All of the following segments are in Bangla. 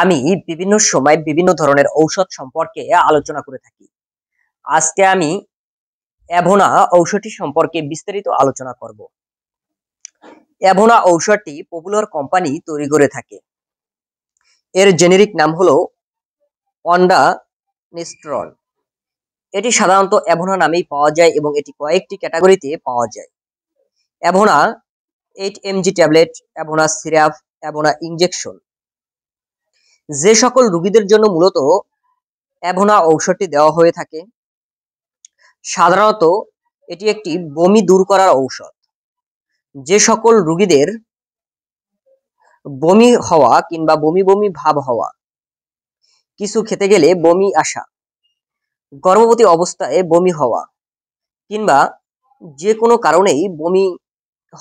আমি বিভিন্ন সময় বিভিন্ন ধরনের ঔষধ সম্পর্কে আলোচনা করে থাকি আজকে আমি অ্যাভোনা ঔষধটি সম্পর্কে বিস্তারিত আলোচনা করব অ্যাভোনা ঔষধটি পপুলার কোম্পানি তৈরি করে থাকে এর জেনেরিক নাম হলো অন্ডা নিস্ট্রল এটি সাধারণত অ্যাভোনা নামেই পাওয়া যায় এবং এটি কয়েকটি ক্যাটাগরিতে পাওয়া যায় Avona eight MG tablet Avona syrup Avona injection যে সকল রোগীদের জন্য মূলত অ্যাবোনা ঔষধটি দেওয়া হয়ে থাকে সাধারণত এটি একটি বমি দূর করার ঔষধ যে সকল রুগীদের বমি হওয়া কিংবা বমি বমি ভাব হওয়া কিছু খেতে গেলে বমি আসা গর্ভবতী অবস্থায় বমি হওয়া কিংবা যে কোনো কারণেই বমি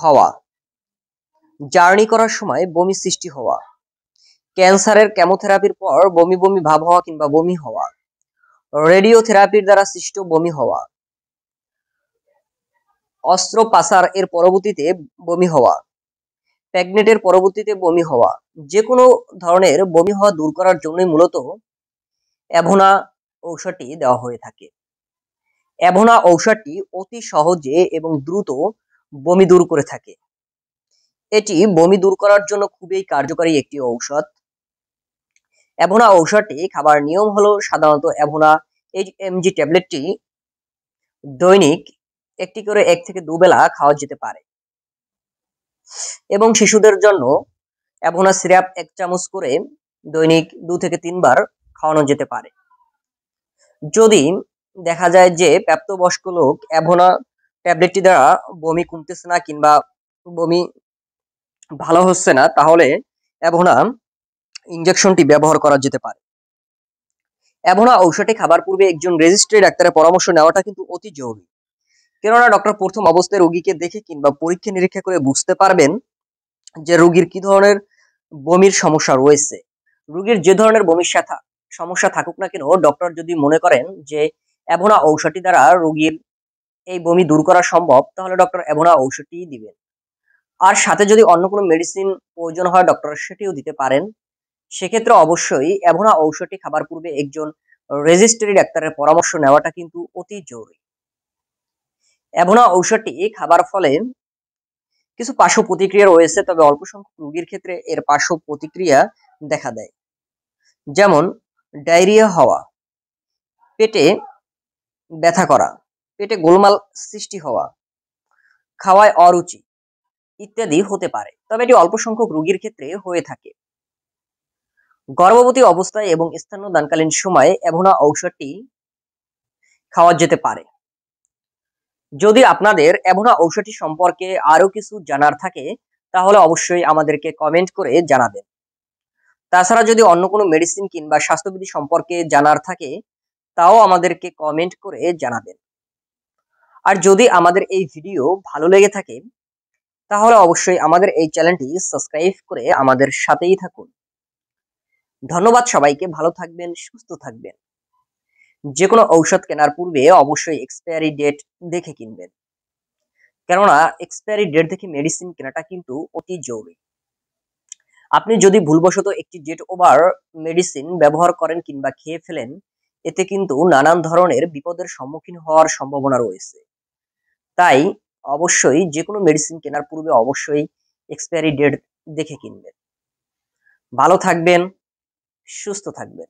হওয়া জার্নি করার সময় বমি সৃষ্টি হওয়া ক্যান্সারের কেমোথেরাপির পর বমি বমি ভাব হওয়া কিংবা বমি হওয়া রেডিওথেরাপির দ্বারা সৃষ্ট বমি হওয়া অস্ত্রোপাসার এর পরবর্তীতে বমি হওয়া প্যাগনেটের পরবর্তীতে বমি হওয়া যে কোনো ধরনের বমি হওয়া দূর করার জন্যই মূলত অ্যাভোনা ঔষধটি দেওয়া হয়ে থাকে অ্যাভোনা ঔষধটি অতি সহজে এবং দ্রুত বমি দূর করে থাকে এটি বমি দূর করার জন্য খুবই কার্যকারী একটি ঔষধ অ্যাভোনা ঔষধটি খাবার নিয়ম হলো সাধারণত অ্যাভোনা এইচ এমজি ট্যাবলেটটি দৈনিক একটি করে এক থেকে দুবেলা খাওয়া যেতে পারে এবং শিশুদের জন্য অ্যাভোনা সিরাপ এক চামচ করে দৈনিক দু থেকে তিনবার খাওয়ানো যেতে পারে যদি দেখা যায় যে প্রাপ্তবয়স্ক লোক অ্যাভোনা ট্যাবলেটটি দ্বারা বমি কমতেছে না কিংবা বমি ভালো হচ্ছে না তাহলে অ্যাভোনা ইঞ্জেকশনটি ব্যবহার করা যেতে পারে অ্যাভোনা ঔষধটি খাবার পূর্বে একজন রেজিস্ট্রি ডাক্তারের পরামর্শ নেওয়াটা কিন্তু অতি জরুরি কেননা ডক্টর প্রথম অবস্থায় রোগীকে দেখে কিংবা পরীক্ষা নিরীক্ষা করে বুঝতে পারবেন যে রোগীর কি ধরনের বমির সমস্যা রয়েছে রোগীর যে ধরনের বমির সাথা সমস্যা থাকুক না কেন ডক্টর যদি মনে করেন যে অ্যাভোনা ঔষধটি দ্বারা রোগীর এই বমি দূর করা সম্ভব তাহলে ডক্টর অ্যাভোনা ঔষধটি দিবেন আর সাথে যদি অন্য কোনো মেডিসিন প্রয়োজন হয় ডক্টর সেটিও দিতে পারেন সেক্ষেত্রে অবশ্যই এমন ঔষধটি খাবার পূর্বে একজন রেজিস্ট্রি ডাক্তারের পরামর্শ নেওয়াটা কিন্তু অতি জরুরি এমন ঔষধটি খাবার ফলে কিছু পার্শ্ব প্রতিক্রিয়া রয়েছে তবে অল্প সংখ্যক রোগীর ক্ষেত্রে এর পার্শ্ব প্রতিক্রিয়া দেখা দেয় যেমন ডায়রিয়া হওয়া পেটে ব্যথা করা পেটে গোলমাল সৃষ্টি হওয়া খাওয়ায় অরুচি ইত্যাদি হতে পারে তবে এটি অল্প সংখ্যক রোগীর ক্ষেত্রে হয়ে থাকে গর্ভবতী অবস্থায় এবং স্থানদানকালীন সময়ে এভোনা ঔষধটি খাওয়া যেতে পারে যদি আপনাদের এভোনা ঔষধটি সম্পর্কে আরও কিছু জানার থাকে তাহলে অবশ্যই আমাদেরকে কমেন্ট করে জানাবেন তাছাড়া যদি অন্য কোনো মেডিসিন কিংবা স্বাস্থ্যবিধি সম্পর্কে জানার থাকে তাও আমাদেরকে কমেন্ট করে জানাবেন আর যদি আমাদের এই ভিডিও ভালো লেগে থাকে তাহলে অবশ্যই আমাদের এই চ্যানেলটি সাবস্ক্রাইব করে আমাদের সাথেই থাকুন ধন্যবাদ সবাইকে ভালো থাকবেন সুস্থ থাকবেন যে কোনো ঔষধ কেনার পূর্বে অবশ্যই এক্সপায়ারি ডেট দেখে কিনবেন কেননা এক্সপায়ারি ডেট দেখে মেডিসিন কেনাটা কিন্তু অতি জরুরি আপনি যদি ভুলবশত একটি ডেট ওভার মেডিসিন ব্যবহার করেন কিংবা খেয়ে ফেলেন এতে কিন্তু নানান ধরনের বিপদের সম্মুখীন হওয়ার সম্ভাবনা রয়েছে তাই অবশ্যই যে কোনো মেডিসিন কেনার পূর্বে অবশ্যই এক্সপায়ারি ডেট দেখে কিনবেন ভালো থাকবেন সুস্থ থাকবেন